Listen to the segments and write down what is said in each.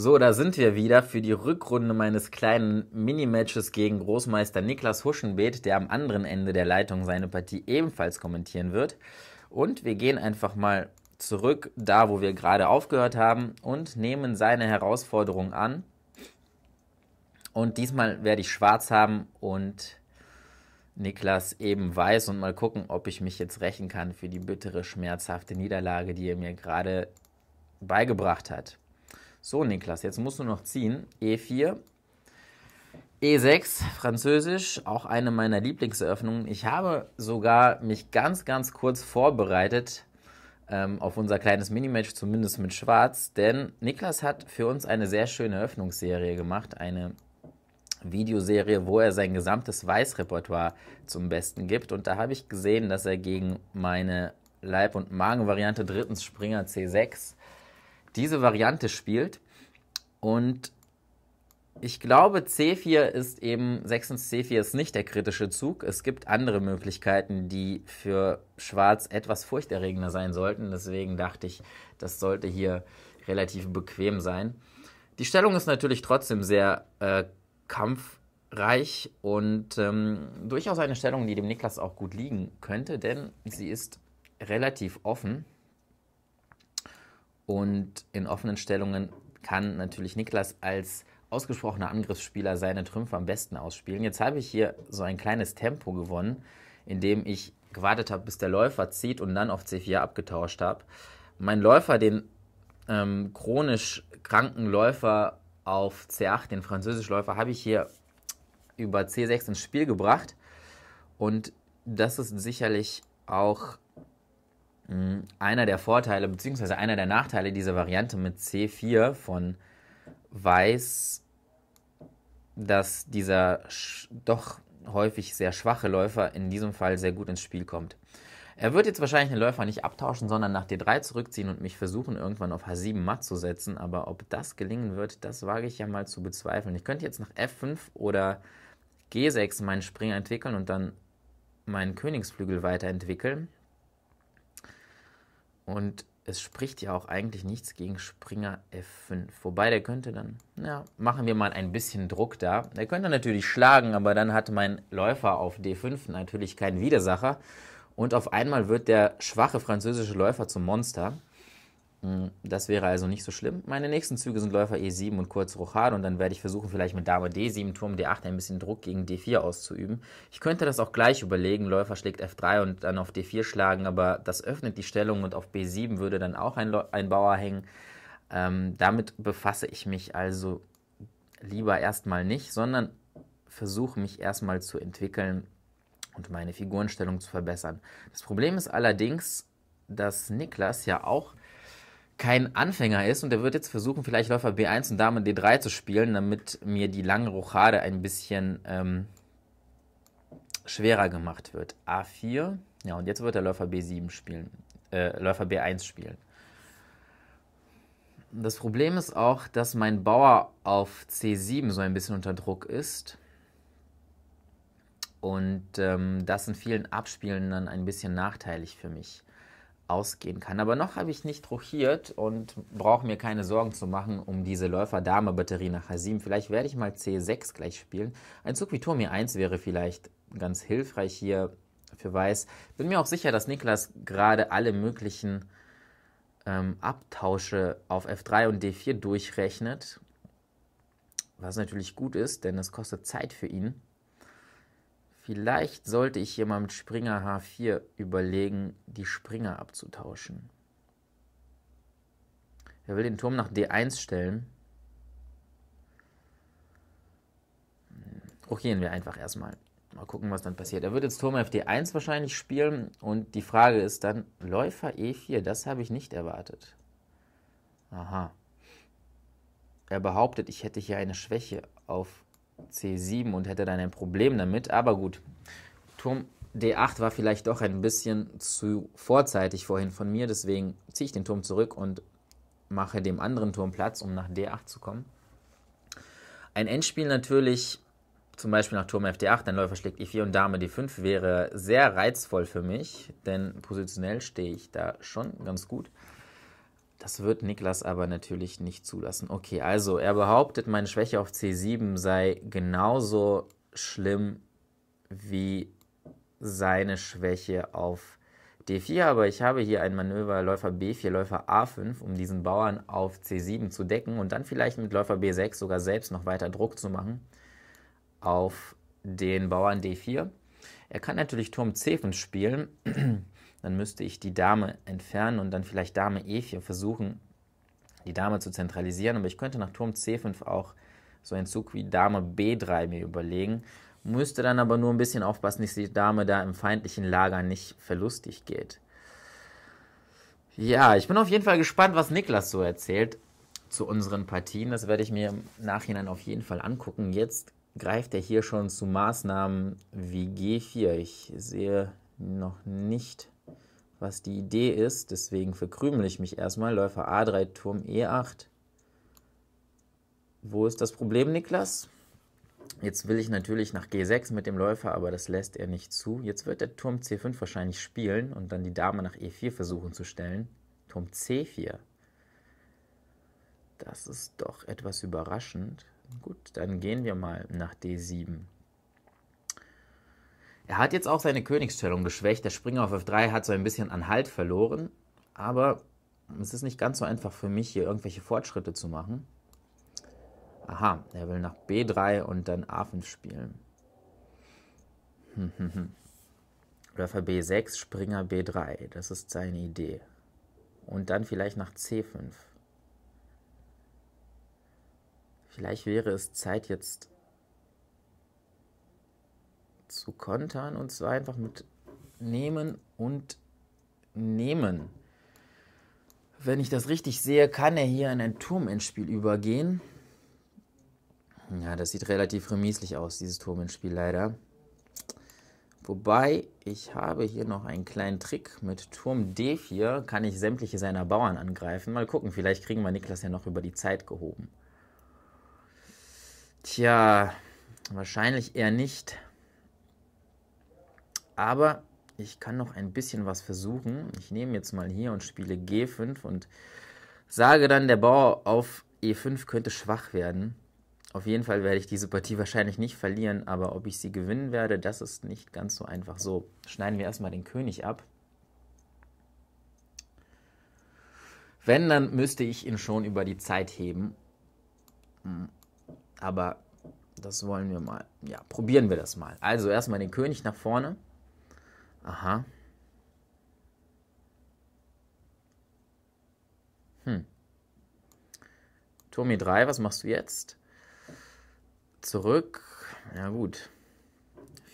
So, da sind wir wieder für die Rückrunde meines kleinen Minimatches gegen Großmeister Niklas Huschenbeet, der am anderen Ende der Leitung seine Partie ebenfalls kommentieren wird. Und wir gehen einfach mal zurück da, wo wir gerade aufgehört haben und nehmen seine Herausforderung an. Und diesmal werde ich schwarz haben und Niklas eben weiß und mal gucken, ob ich mich jetzt rächen kann für die bittere, schmerzhafte Niederlage, die er mir gerade beigebracht hat. So, Niklas, jetzt musst du noch ziehen. E4, E6, Französisch, auch eine meiner Lieblingseröffnungen. Ich habe sogar mich ganz, ganz kurz vorbereitet ähm, auf unser kleines Minimatch, zumindest mit Schwarz, denn Niklas hat für uns eine sehr schöne Öffnungsserie gemacht, eine Videoserie, wo er sein gesamtes Weißrepertoire zum Besten gibt. Und da habe ich gesehen, dass er gegen meine Leib- und Magenvariante drittens Springer C6 diese Variante spielt. Und ich glaube, C4 ist eben, 6 und C4 ist nicht der kritische Zug. Es gibt andere Möglichkeiten, die für Schwarz etwas furchterregender sein sollten. Deswegen dachte ich, das sollte hier relativ bequem sein. Die Stellung ist natürlich trotzdem sehr äh, kampfreich und ähm, durchaus eine Stellung, die dem Niklas auch gut liegen könnte, denn sie ist relativ offen. Und in offenen Stellungen kann natürlich Niklas als ausgesprochener Angriffsspieler seine Trümpfe am besten ausspielen. Jetzt habe ich hier so ein kleines Tempo gewonnen, indem ich gewartet habe, bis der Läufer zieht und dann auf C4 abgetauscht habe. Mein Läufer, den ähm, chronisch kranken Läufer auf C8, den französischen Läufer, habe ich hier über C6 ins Spiel gebracht. Und das ist sicherlich auch einer der Vorteile bzw. einer der Nachteile dieser Variante mit C4 von Weiß, dass dieser doch häufig sehr schwache Läufer in diesem Fall sehr gut ins Spiel kommt. Er wird jetzt wahrscheinlich den Läufer nicht abtauschen, sondern nach D3 zurückziehen und mich versuchen, irgendwann auf H7 matt zu setzen. Aber ob das gelingen wird, das wage ich ja mal zu bezweifeln. Ich könnte jetzt nach F5 oder G6 meinen Springer entwickeln und dann meinen Königsflügel weiterentwickeln. Und es spricht ja auch eigentlich nichts gegen Springer F5. Wobei, der könnte dann, ja, machen wir mal ein bisschen Druck da. Der könnte natürlich schlagen, aber dann hat mein Läufer auf D5 natürlich keinen Widersacher. Und auf einmal wird der schwache französische Läufer zum Monster. Hm, das wäre also nicht so schlimm. Meine nächsten Züge sind Läufer E7 und kurz Rochade und dann werde ich versuchen, vielleicht mit Dame D7, Turm D8 ein bisschen Druck gegen D4 auszuüben. Ich könnte das auch gleich überlegen, Läufer schlägt F3 und dann auf D4 schlagen, aber das öffnet die Stellung und auf B7 würde dann auch ein, ein Bauer hängen. Ähm, damit befasse ich mich also lieber erstmal nicht, sondern versuche mich erstmal zu entwickeln und meine Figurenstellung zu verbessern. Das Problem ist allerdings, dass Niklas ja auch kein Anfänger ist und der wird jetzt versuchen, vielleicht Läufer B1 und Dame D3 zu spielen, damit mir die lange Rochade ein bisschen ähm, schwerer gemacht wird. A4, ja, und jetzt wird er Läufer B7 spielen, äh, Läufer B1 spielen. Das Problem ist auch, dass mein Bauer auf C7 so ein bisschen unter Druck ist und ähm, das in vielen Abspielen dann ein bisschen nachteilig für mich ausgehen kann. Aber noch habe ich nicht rochiert und brauche mir keine Sorgen zu machen um diese Läufer-Dame-Batterie nach H7. Vielleicht werde ich mal C6 gleich spielen. Ein Zug wie Turm E1 wäre vielleicht ganz hilfreich hier für Weiß. Bin mir auch sicher, dass Niklas gerade alle möglichen ähm, Abtausche auf F3 und D4 durchrechnet. Was natürlich gut ist, denn es kostet Zeit für ihn. Vielleicht sollte ich hier mal mit Springer H4 überlegen, die Springer abzutauschen. Er will den Turm nach D1 stellen. Rochieren hm, wir einfach erstmal. Mal gucken, was dann passiert. Er wird jetzt Turm FD1 wahrscheinlich spielen und die Frage ist dann, Läufer E4, das habe ich nicht erwartet. Aha. Er behauptet, ich hätte hier eine Schwäche auf C7 und hätte dann ein Problem damit. Aber gut, Turm D8 war vielleicht doch ein bisschen zu vorzeitig vorhin von mir, deswegen ziehe ich den Turm zurück und mache dem anderen Turm Platz, um nach D8 zu kommen. Ein Endspiel natürlich, zum Beispiel nach Turm FD8, dann Läufer schlägt E4 und Dame D5 wäre sehr reizvoll für mich, denn positionell stehe ich da schon ganz gut. Das wird Niklas aber natürlich nicht zulassen. Okay, also er behauptet, meine Schwäche auf C7 sei genauso schlimm wie seine Schwäche auf D4, aber ich habe hier ein Manöver Läufer B4, Läufer A5, um diesen Bauern auf C7 zu decken und dann vielleicht mit Läufer B6 sogar selbst noch weiter Druck zu machen auf den Bauern D4. Er kann natürlich Turm C5 spielen dann müsste ich die Dame entfernen und dann vielleicht Dame E4 versuchen, die Dame zu zentralisieren. Aber ich könnte nach Turm C5 auch so einen Zug wie Dame B3 mir überlegen, müsste dann aber nur ein bisschen aufpassen, dass die Dame da im feindlichen Lager nicht verlustig geht. Ja, ich bin auf jeden Fall gespannt, was Niklas so erzählt zu unseren Partien. Das werde ich mir im Nachhinein auf jeden Fall angucken. Jetzt greift er hier schon zu Maßnahmen wie G4. Ich sehe noch nicht was die Idee ist. Deswegen verkrümel ich mich erstmal. Läufer A3, Turm E8. Wo ist das Problem, Niklas? Jetzt will ich natürlich nach G6 mit dem Läufer, aber das lässt er nicht zu. Jetzt wird der Turm C5 wahrscheinlich spielen und dann die Dame nach E4 versuchen zu stellen. Turm C4. Das ist doch etwas überraschend. Gut, dann gehen wir mal nach D7. Er hat jetzt auch seine Königsstellung geschwächt. Der Springer auf F3 hat so ein bisschen an Halt verloren. Aber es ist nicht ganz so einfach für mich, hier irgendwelche Fortschritte zu machen. Aha, er will nach B3 und dann A5 spielen. Läufer B6, Springer B3. Das ist seine Idee. Und dann vielleicht nach C5. Vielleicht wäre es Zeit, jetzt zu kontern und zwar einfach mit nehmen und nehmen. Wenn ich das richtig sehe, kann er hier in ein Turm ins Spiel übergehen. Ja, das sieht relativ remisslich aus, dieses Turm ins Spiel leider. Wobei, ich habe hier noch einen kleinen Trick. Mit Turm D4 kann ich sämtliche seiner Bauern angreifen. Mal gucken, vielleicht kriegen wir Niklas ja noch über die Zeit gehoben. Tja, wahrscheinlich eher nicht. Aber ich kann noch ein bisschen was versuchen. Ich nehme jetzt mal hier und spiele G5 und sage dann, der Bauer auf E5 könnte schwach werden. Auf jeden Fall werde ich diese Partie wahrscheinlich nicht verlieren, aber ob ich sie gewinnen werde, das ist nicht ganz so einfach. So, schneiden wir erstmal den König ab. Wenn, dann müsste ich ihn schon über die Zeit heben. Hm. Aber das wollen wir mal. Ja, probieren wir das mal. Also erstmal den König nach vorne. Aha. Hm. Turm E3, was machst du jetzt? Zurück. Ja gut.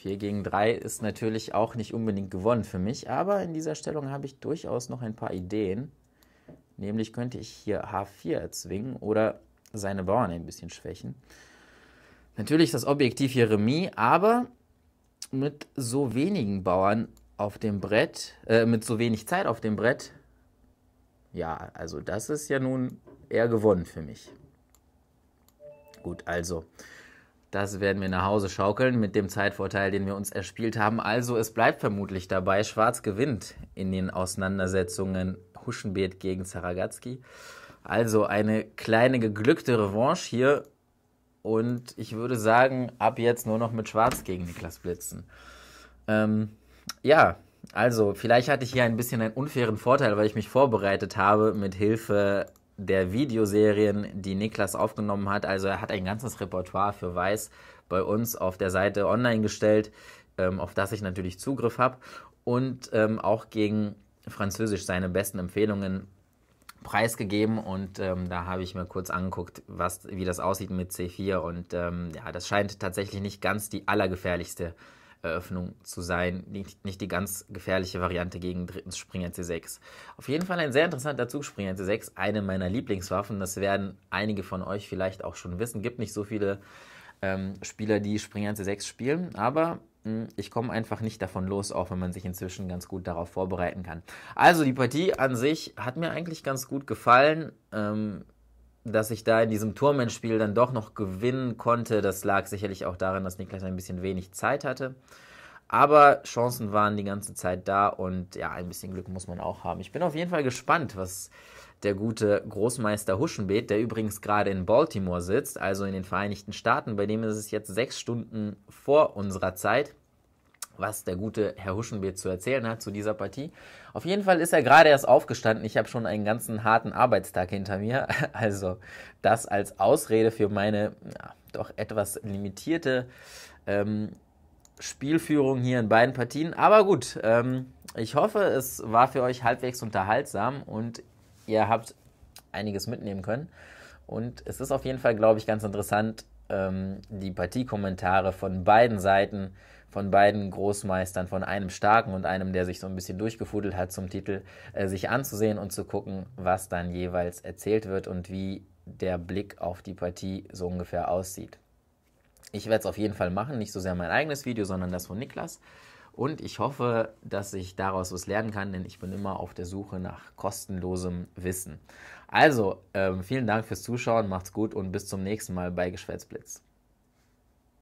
4 gegen 3 ist natürlich auch nicht unbedingt gewonnen für mich, aber in dieser Stellung habe ich durchaus noch ein paar Ideen. Nämlich könnte ich hier H4 erzwingen oder seine Bauern ein bisschen schwächen. Natürlich ist das Objektiv hier Remis, aber mit so wenigen Bauern auf dem Brett, äh, mit so wenig Zeit auf dem Brett, ja, also das ist ja nun eher gewonnen für mich. Gut, also das werden wir nach Hause schaukeln mit dem Zeitvorteil, den wir uns erspielt haben. Also es bleibt vermutlich dabei, Schwarz gewinnt in den Auseinandersetzungen Huschenbeet gegen Zaragatzki. Also eine kleine geglückte Revanche hier. Und ich würde sagen, ab jetzt nur noch mit Schwarz gegen Niklas blitzen. Ähm, ja, also vielleicht hatte ich hier ein bisschen einen unfairen Vorteil, weil ich mich vorbereitet habe mit Hilfe der Videoserien, die Niklas aufgenommen hat. Also er hat ein ganzes Repertoire für Weiß bei uns auf der Seite online gestellt, ähm, auf das ich natürlich Zugriff habe und ähm, auch gegen Französisch seine besten Empfehlungen preisgegeben und ähm, da habe ich mir kurz angeguckt, was, wie das aussieht mit C4 und ähm, ja, das scheint tatsächlich nicht ganz die allergefährlichste Eröffnung zu sein. Nicht, nicht die ganz gefährliche Variante gegen drittens Springer C6. Auf jeden Fall ein sehr interessanter Zug, Springer C6, eine meiner Lieblingswaffen. Das werden einige von euch vielleicht auch schon wissen. Gibt nicht so viele ähm, Spieler, die Springer C6 spielen, aber mh, hm, ich komme einfach nicht davon los, auch wenn man sich inzwischen ganz gut darauf vorbereiten kann. Also die Partie an sich hat mir eigentlich ganz gut gefallen. Ähm, dass ich da in diesem Turmenspiel dann doch noch gewinnen konnte, das lag sicherlich auch daran, dass Niklas ein bisschen wenig Zeit hatte. Aber Chancen waren die ganze Zeit da und ja, ein bisschen Glück muss man auch haben. Ich bin auf jeden Fall gespannt, was der gute Großmeister Huschenbeet, der übrigens gerade in Baltimore sitzt, also in den Vereinigten Staaten, bei dem ist es jetzt sechs Stunden vor unserer Zeit, was der gute Herr Huschenbeer zu erzählen hat zu dieser Partie. Auf jeden Fall ist er gerade erst aufgestanden. Ich habe schon einen ganzen harten Arbeitstag hinter mir. Also das als Ausrede für meine ja, doch etwas limitierte ähm, Spielführung hier in beiden Partien. Aber gut, ähm, ich hoffe, es war für euch halbwegs unterhaltsam und ihr habt einiges mitnehmen können. Und es ist auf jeden Fall, glaube ich, ganz interessant, ähm, die Partiekommentare von beiden Seiten von beiden Großmeistern, von einem starken und einem, der sich so ein bisschen durchgefudelt hat zum Titel, äh, sich anzusehen und zu gucken, was dann jeweils erzählt wird und wie der Blick auf die Partie so ungefähr aussieht. Ich werde es auf jeden Fall machen, nicht so sehr mein eigenes Video, sondern das von Niklas. Und ich hoffe, dass ich daraus was lernen kann, denn ich bin immer auf der Suche nach kostenlosem Wissen. Also, ähm, vielen Dank fürs Zuschauen, macht's gut und bis zum nächsten Mal bei Geschwätzblitz.